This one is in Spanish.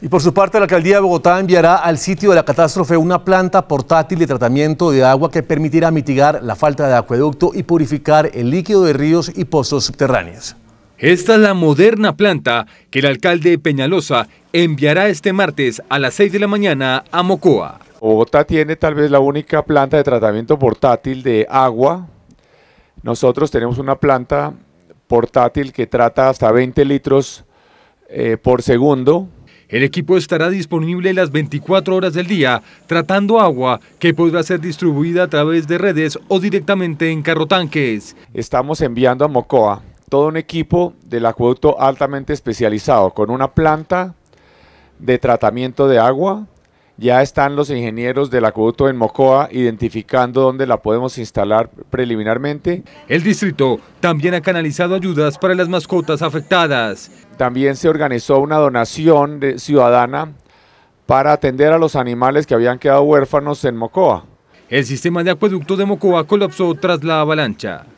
Y por su parte, la alcaldía de Bogotá enviará al sitio de la catástrofe una planta portátil de tratamiento de agua que permitirá mitigar la falta de acueducto y purificar el líquido de ríos y pozos subterráneos. Esta es la moderna planta que el alcalde Peñalosa enviará este martes a las 6 de la mañana a Mocoa. Bogotá tiene tal vez la única planta de tratamiento portátil de agua. Nosotros tenemos una planta portátil que trata hasta 20 litros eh, por segundo el equipo estará disponible las 24 horas del día, tratando agua que podrá ser distribuida a través de redes o directamente en carrotanques. Estamos enviando a Mocoa todo un equipo del acueducto altamente especializado, con una planta de tratamiento de agua, ya están los ingenieros del acueducto en Mocoa identificando dónde la podemos instalar preliminarmente. El distrito también ha canalizado ayudas para las mascotas afectadas. También se organizó una donación ciudadana para atender a los animales que habían quedado huérfanos en Mocoa. El sistema de acueducto de Mocoa colapsó tras la avalancha.